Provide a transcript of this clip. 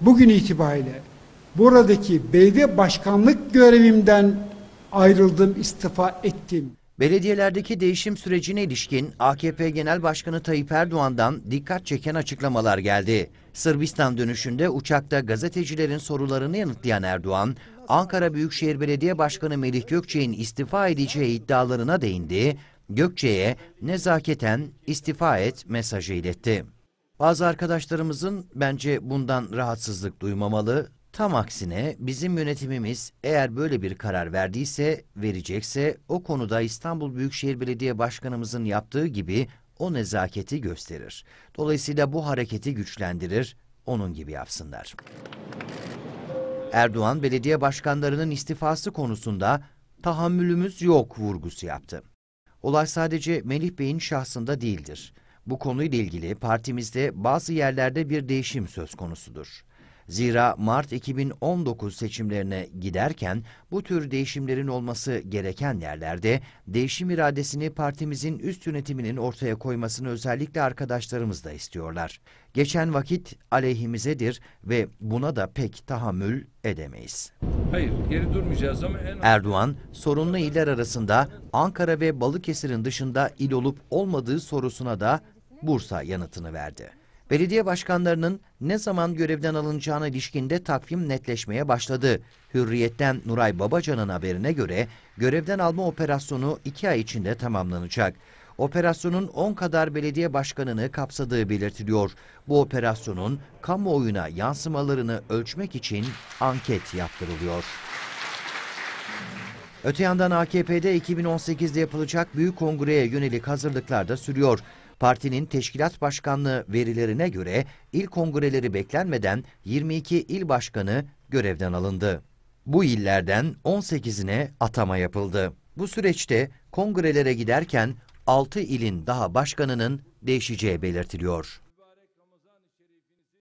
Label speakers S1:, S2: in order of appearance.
S1: bugün itibariyle buradaki belediye başkanlık görevimden ayrıldım, istifa ettim. Belediyelerdeki değişim sürecine ilişkin AKP Genel Başkanı Tayyip Erdoğan'dan dikkat çeken açıklamalar geldi. Sırbistan dönüşünde uçakta gazetecilerin sorularını yanıtlayan Erdoğan, Ankara Büyükşehir Belediye Başkanı Melih Gökçe'nin istifa edeceği iddialarına değindi, Gökçe'ye nezaketen istifa et mesajı iletti. Bazı arkadaşlarımızın bence bundan rahatsızlık duymamalı. Tam aksine bizim yönetimimiz eğer böyle bir karar verdiyse, verecekse o konuda İstanbul Büyükşehir Belediye Başkanımızın yaptığı gibi o nezaketi gösterir. Dolayısıyla bu hareketi güçlendirir, onun gibi yapsınlar. Erdoğan belediye başkanlarının istifası konusunda tahammülümüz yok vurgusu yaptı. Olay sadece Melih Bey'in şahsında değildir. Bu konuyla ilgili partimizde bazı yerlerde bir değişim söz konusudur. Zira Mart 2019 seçimlerine giderken bu tür değişimlerin olması gereken yerlerde değişim iradesini partimizin üst yönetiminin ortaya koymasını özellikle arkadaşlarımız da istiyorlar. Geçen vakit aleyhimizedir ve buna da pek tahammül edemeyiz. Hayır, geri durmayacağız ama en... Erdoğan, sorunlu iller arasında Ankara ve Balıkesir'in dışında il olup olmadığı sorusuna da Bursa yanıtını verdi. Belediye başkanlarının ne zaman görevden alınacağına ilişkinde takvim netleşmeye başladı. Hürriyet'ten Nuray Babacan'ın haberine göre görevden alma operasyonu iki ay içinde tamamlanacak. Operasyonun 10 kadar belediye başkanını kapsadığı belirtiliyor. Bu operasyonun kamuoyuna yansımalarını ölçmek için anket yaptırılıyor. Öte yandan AKP'de 2018'de yapılacak büyük kongreye yönelik hazırlıklar da sürüyor. Partinin teşkilat başkanlığı verilerine göre il kongreleri beklenmeden 22 il başkanı görevden alındı. Bu illerden 18'ine atama yapıldı. Bu süreçte kongrelere giderken 6 ilin daha başkanının değişeceği belirtiliyor.